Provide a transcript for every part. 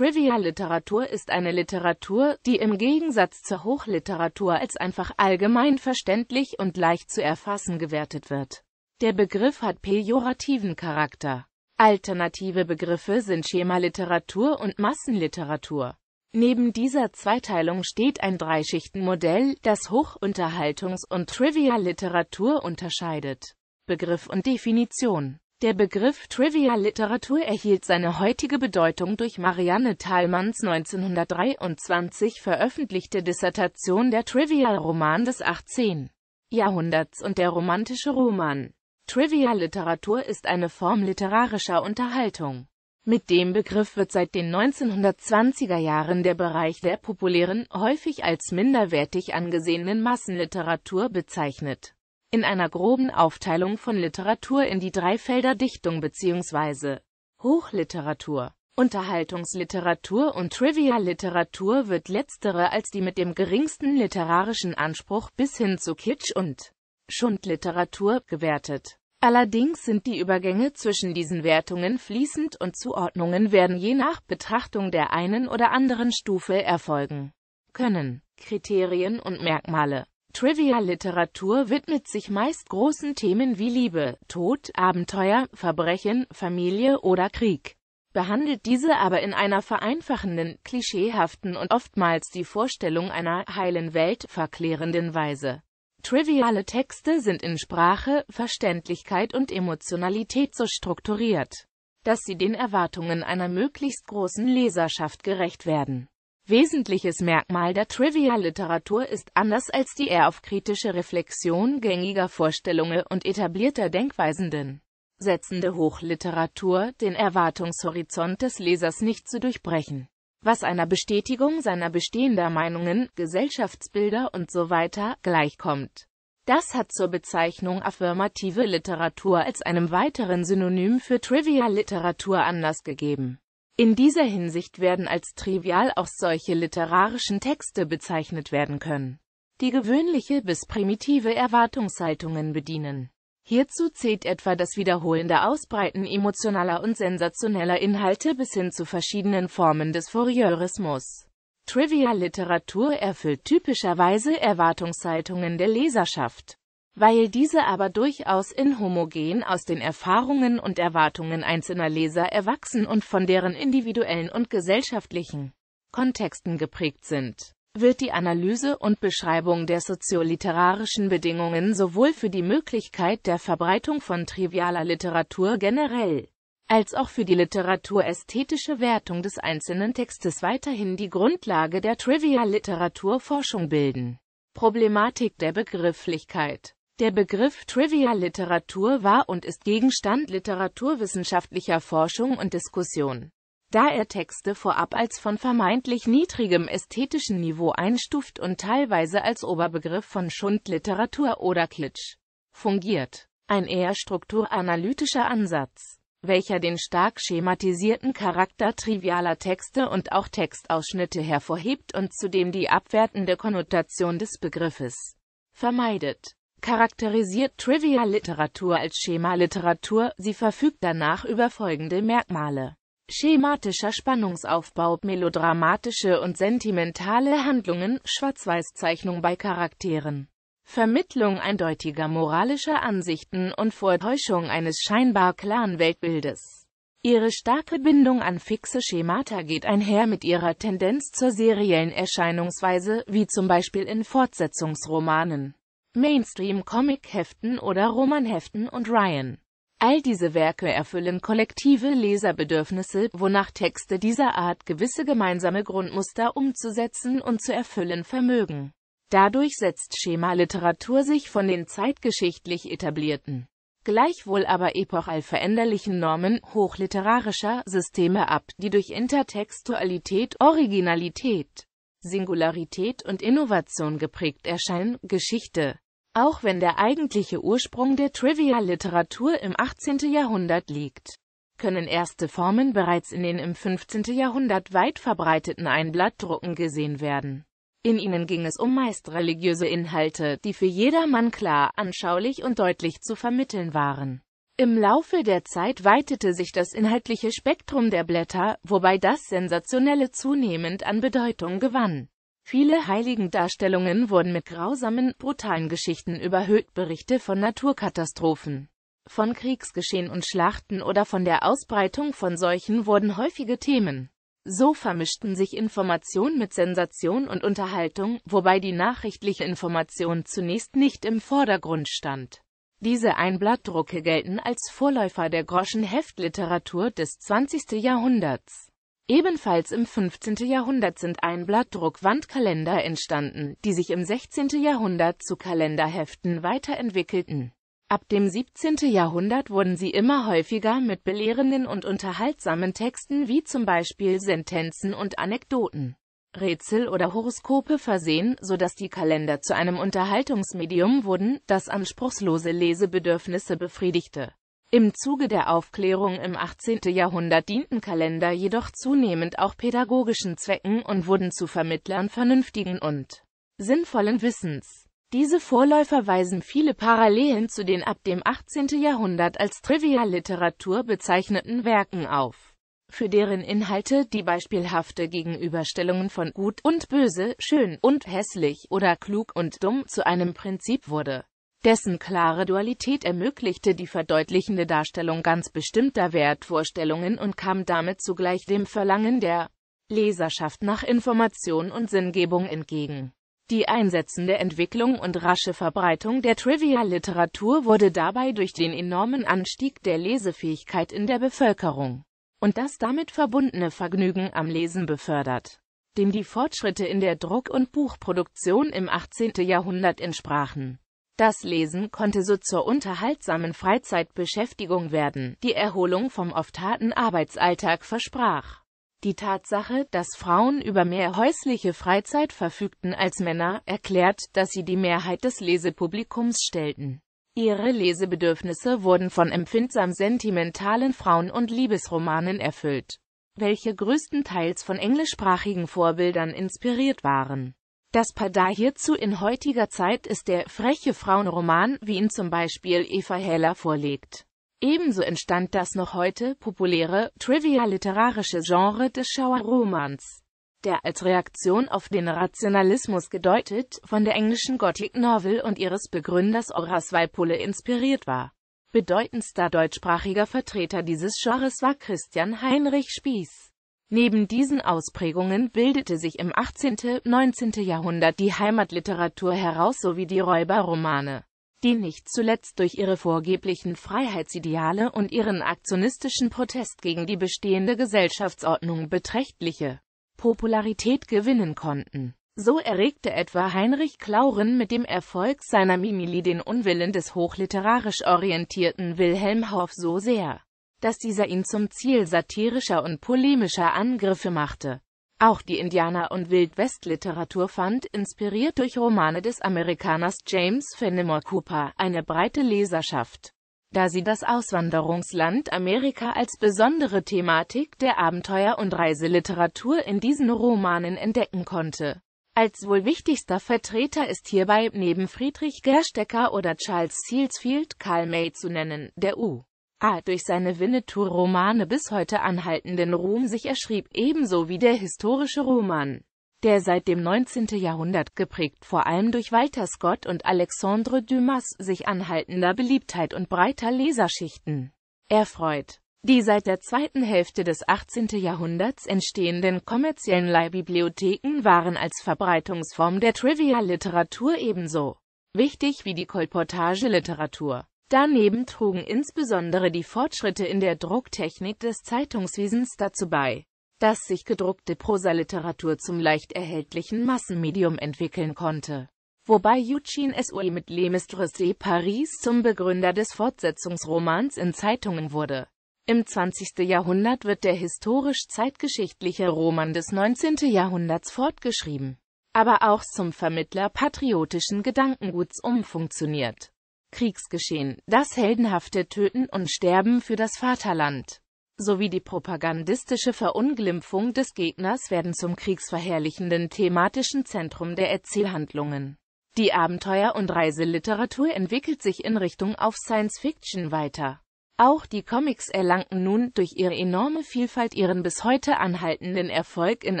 Trivialliteratur ist eine Literatur, die im Gegensatz zur Hochliteratur als einfach allgemein verständlich und leicht zu erfassen gewertet wird. Der Begriff hat pejorativen Charakter. Alternative Begriffe sind Schemaliteratur und Massenliteratur. Neben dieser Zweiteilung steht ein Dreischichtenmodell, das Hochunterhaltungs- und Trivialliteratur unterscheidet. Begriff und Definition der Begriff Trivia-Literatur erhielt seine heutige Bedeutung durch Marianne Thalmanns 1923 veröffentlichte Dissertation Der Trivia-Roman des 18. Jahrhunderts und der romantische Roman. Trivia-Literatur ist eine Form literarischer Unterhaltung. Mit dem Begriff wird seit den 1920er Jahren der Bereich der populären, häufig als minderwertig angesehenen Massenliteratur bezeichnet in einer groben Aufteilung von Literatur in die drei Felder Dichtung bzw. Hochliteratur. Unterhaltungsliteratur und Trivialliteratur wird letztere als die mit dem geringsten literarischen Anspruch bis hin zu Kitsch- und Schundliteratur gewertet. Allerdings sind die Übergänge zwischen diesen Wertungen fließend und Zuordnungen werden je nach Betrachtung der einen oder anderen Stufe erfolgen können. Kriterien und Merkmale Trivialliteratur widmet sich meist großen Themen wie Liebe, Tod, Abenteuer, Verbrechen, Familie oder Krieg, behandelt diese aber in einer vereinfachenden, klischeehaften und oftmals die Vorstellung einer heilen Welt verklärenden Weise. Triviale Texte sind in Sprache, Verständlichkeit und Emotionalität so strukturiert, dass sie den Erwartungen einer möglichst großen Leserschaft gerecht werden. Wesentliches Merkmal der Trivialliteratur ist anders als die eher auf kritische Reflexion gängiger Vorstellungen und etablierter Denkweisenden setzende Hochliteratur, den Erwartungshorizont des Lesers nicht zu durchbrechen, was einer Bestätigung seiner bestehender Meinungen, Gesellschaftsbilder und so weiter gleichkommt. Das hat zur Bezeichnung affirmative Literatur als einem weiteren Synonym für Trivialliteratur Anlass gegeben. In dieser Hinsicht werden als trivial auch solche literarischen Texte bezeichnet werden können, die gewöhnliche bis primitive Erwartungshaltungen bedienen. Hierzu zählt etwa das wiederholende Ausbreiten emotionaler und sensationeller Inhalte bis hin zu verschiedenen Formen des Fourierismus. Trivial-Literatur erfüllt typischerweise Erwartungshaltungen der Leserschaft. Weil diese aber durchaus inhomogen aus den Erfahrungen und Erwartungen einzelner Leser erwachsen und von deren individuellen und gesellschaftlichen Kontexten geprägt sind, wird die Analyse und Beschreibung der sozioliterarischen Bedingungen sowohl für die Möglichkeit der Verbreitung von trivialer Literatur generell als auch für die literaturästhetische Wertung des einzelnen Textes weiterhin die Grundlage der Trivial-Literaturforschung bilden. Problematik der Begrifflichkeit der Begriff Trivia-Literatur war und ist Gegenstand literaturwissenschaftlicher Forschung und Diskussion. Da er Texte vorab als von vermeintlich niedrigem ästhetischen Niveau einstuft und teilweise als Oberbegriff von Schundliteratur oder Klitsch fungiert. Ein eher strukturanalytischer Ansatz welcher den stark schematisierten Charakter trivialer Texte und auch Textausschnitte hervorhebt und zudem die abwertende Konnotation des Begriffes vermeidet charakterisiert Trivia-Literatur als Schema-Literatur, sie verfügt danach über folgende Merkmale. Schematischer Spannungsaufbau, melodramatische und sentimentale Handlungen, Schwarz-Weiß-Zeichnung bei Charakteren. Vermittlung eindeutiger moralischer Ansichten und Vortäuschung eines scheinbar klaren Weltbildes. Ihre starke Bindung an fixe Schemata geht einher mit ihrer Tendenz zur seriellen Erscheinungsweise, wie zum Beispiel in Fortsetzungsromanen. Mainstream-Comic-Heften oder Romanheften und Ryan. All diese Werke erfüllen kollektive Leserbedürfnisse, wonach Texte dieser Art gewisse gemeinsame Grundmuster umzusetzen und zu erfüllen vermögen. Dadurch setzt Schema-Literatur sich von den zeitgeschichtlich etablierten, gleichwohl aber epochal veränderlichen Normen hochliterarischer Systeme ab, die durch Intertextualität, Originalität, Singularität und Innovation geprägt erscheinen, Geschichte. Auch wenn der eigentliche Ursprung der Trivia-Literatur im 18. Jahrhundert liegt, können erste Formen bereits in den im 15. Jahrhundert weit verbreiteten Einblattdrucken gesehen werden. In ihnen ging es um meist religiöse Inhalte, die für jedermann klar, anschaulich und deutlich zu vermitteln waren. Im Laufe der Zeit weitete sich das inhaltliche Spektrum der Blätter, wobei das Sensationelle zunehmend an Bedeutung gewann. Viele Heiligendarstellungen wurden mit grausamen, brutalen Geschichten überhöht, Berichte von Naturkatastrophen, von Kriegsgeschehen und Schlachten oder von der Ausbreitung von Seuchen wurden häufige Themen. So vermischten sich Information mit Sensation und Unterhaltung, wobei die nachrichtliche Information zunächst nicht im Vordergrund stand. Diese Einblattdrucke gelten als Vorläufer der Groschenheftliteratur des 20. Jahrhunderts. Ebenfalls im 15. Jahrhundert sind Einblattdruck-Wandkalender entstanden, die sich im 16. Jahrhundert zu Kalenderheften weiterentwickelten. Ab dem 17. Jahrhundert wurden sie immer häufiger mit belehrenden und unterhaltsamen Texten wie zum Beispiel Sentenzen und Anekdoten Rätsel oder Horoskope versehen, so dass die Kalender zu einem Unterhaltungsmedium wurden, das anspruchslose Lesebedürfnisse befriedigte. Im Zuge der Aufklärung im 18. Jahrhundert dienten Kalender jedoch zunehmend auch pädagogischen Zwecken und wurden zu Vermittlern vernünftigen und sinnvollen Wissens. Diese Vorläufer weisen viele Parallelen zu den ab dem 18. Jahrhundert als Trivialliteratur bezeichneten Werken auf für deren Inhalte die beispielhafte Gegenüberstellungen von Gut und Böse, Schön und Hässlich oder Klug und Dumm zu einem Prinzip wurde. Dessen klare Dualität ermöglichte die verdeutlichende Darstellung ganz bestimmter Wertvorstellungen und kam damit zugleich dem Verlangen der Leserschaft nach Information und Sinngebung entgegen. Die einsetzende Entwicklung und rasche Verbreitung der Trivial-Literatur wurde dabei durch den enormen Anstieg der Lesefähigkeit in der Bevölkerung und das damit verbundene Vergnügen am Lesen befördert, dem die Fortschritte in der Druck- und Buchproduktion im 18. Jahrhundert entsprachen. Das Lesen konnte so zur unterhaltsamen Freizeitbeschäftigung werden, die Erholung vom oft harten Arbeitsalltag versprach. Die Tatsache, dass Frauen über mehr häusliche Freizeit verfügten als Männer, erklärt, dass sie die Mehrheit des Lesepublikums stellten. Ihre Lesebedürfnisse wurden von empfindsam sentimentalen Frauen- und Liebesromanen erfüllt, welche größtenteils von englischsprachigen Vorbildern inspiriert waren. Das Pendant hierzu in heutiger Zeit ist der freche Frauenroman, wie ihn zum Beispiel Eva Heller vorlegt. Ebenso entstand das noch heute populäre, trivial literarische Genre des Schauerromans der als Reaktion auf den Rationalismus gedeutet, von der englischen Gothic Novel und ihres Begründers Horace Walpole inspiriert war. Bedeutendster deutschsprachiger Vertreter dieses Genres war Christian Heinrich Spieß. Neben diesen Ausprägungen bildete sich im 18. 19. Jahrhundert die Heimatliteratur heraus sowie die Räuberromane, die nicht zuletzt durch ihre vorgeblichen Freiheitsideale und ihren aktionistischen Protest gegen die bestehende Gesellschaftsordnung beträchtliche Popularität gewinnen konnten. So erregte etwa Heinrich Clauren mit dem Erfolg seiner Mimili den Unwillen des hochliterarisch orientierten Wilhelm Hoff so sehr, dass dieser ihn zum Ziel satirischer und polemischer Angriffe machte. Auch die Indianer- und Wildwestliteratur fand, inspiriert durch Romane des Amerikaners James Fenimore Cooper, eine breite Leserschaft da sie das Auswanderungsland Amerika als besondere Thematik der Abenteuer- und Reiseliteratur in diesen Romanen entdecken konnte. Als wohl wichtigster Vertreter ist hierbei neben Friedrich Gerstecker oder Charles Sealsfield Karl May zu nennen, der U. A. durch seine Winnetou-Romane bis heute anhaltenden Ruhm sich erschrieb, ebenso wie der historische Roman der seit dem 19. Jahrhundert geprägt vor allem durch Walter Scott und Alexandre Dumas sich anhaltender Beliebtheit und breiter Leserschichten erfreut. Die seit der zweiten Hälfte des 18. Jahrhunderts entstehenden kommerziellen Leihbibliotheken waren als Verbreitungsform der Trivia-Literatur ebenso wichtig wie die Kolportageliteratur. Daneben trugen insbesondere die Fortschritte in der Drucktechnik des Zeitungswesens dazu bei, dass sich gedruckte Prosaliteratur zum leicht erhältlichen Massenmedium entwickeln konnte. Wobei Eugene Sue mit Les Mistres de Paris zum Begründer des Fortsetzungsromans in Zeitungen wurde. Im 20. Jahrhundert wird der historisch-zeitgeschichtliche Roman des 19. Jahrhunderts fortgeschrieben, aber auch zum Vermittler patriotischen Gedankenguts umfunktioniert. Kriegsgeschehen, das heldenhafte Töten und Sterben für das Vaterland sowie die propagandistische Verunglimpfung des Gegners werden zum kriegsverherrlichenden thematischen Zentrum der Erzählhandlungen. Die Abenteuer- und Reiseliteratur entwickelt sich in Richtung auf Science-Fiction weiter. Auch die Comics erlangten nun durch ihre enorme Vielfalt ihren bis heute anhaltenden Erfolg in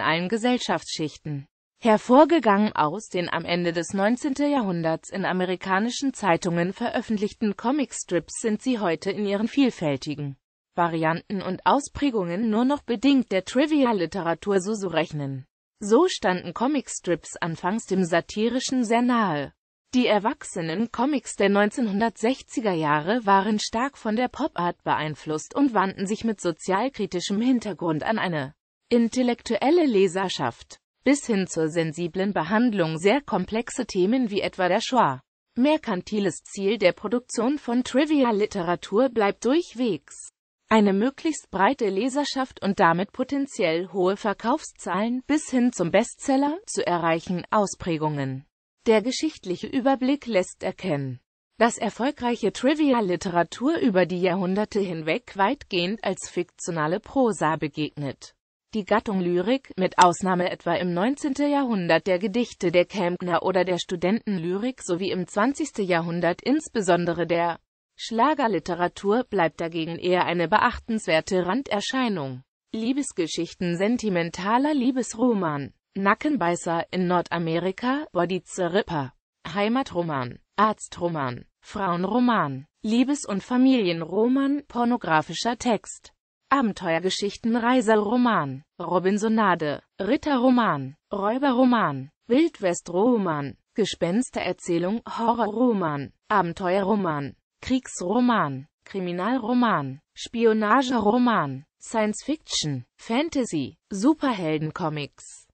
allen Gesellschaftsschichten. Hervorgegangen aus den am Ende des 19. Jahrhunderts in amerikanischen Zeitungen veröffentlichten Comicstrips sind sie heute in ihren vielfältigen Varianten und Ausprägungen nur noch bedingt der Trivial-Literatur so so rechnen. So standen Comicstrips anfangs dem Satirischen sehr nahe. Die erwachsenen Comics der 1960er Jahre waren stark von der Popart beeinflusst und wandten sich mit sozialkritischem Hintergrund an eine intellektuelle Leserschaft, bis hin zur sensiblen Behandlung sehr komplexer Themen wie etwa der Shoah. Merkantiles Ziel der Produktion von Trivial-Literatur bleibt durchwegs eine möglichst breite Leserschaft und damit potenziell hohe Verkaufszahlen bis hin zum Bestseller zu erreichen Ausprägungen. Der geschichtliche Überblick lässt erkennen, dass erfolgreiche Trivia-Literatur über die Jahrhunderte hinweg weitgehend als fiktionale Prosa begegnet. Die Gattung Lyrik, mit Ausnahme etwa im 19. Jahrhundert der Gedichte der Kempner oder der Studentenlyrik sowie im 20. Jahrhundert insbesondere der Schlagerliteratur bleibt dagegen eher eine beachtenswerte Randerscheinung. Liebesgeschichten sentimentaler Liebesroman. Nackenbeißer in Nordamerika, Bodize Ripper. Heimatroman, Arztroman, Frauenroman, Liebes- und Familienroman, pornografischer Text. Abenteuergeschichten Reiseroman, Robinsonade, Ritterroman, Räuberroman, Wildwestroman, Gespenstererzählung, Horrorroman, Abenteuerroman, Kriegsroman, Kriminalroman, Spionageroman, Science Fiction, Fantasy, Superheldencomics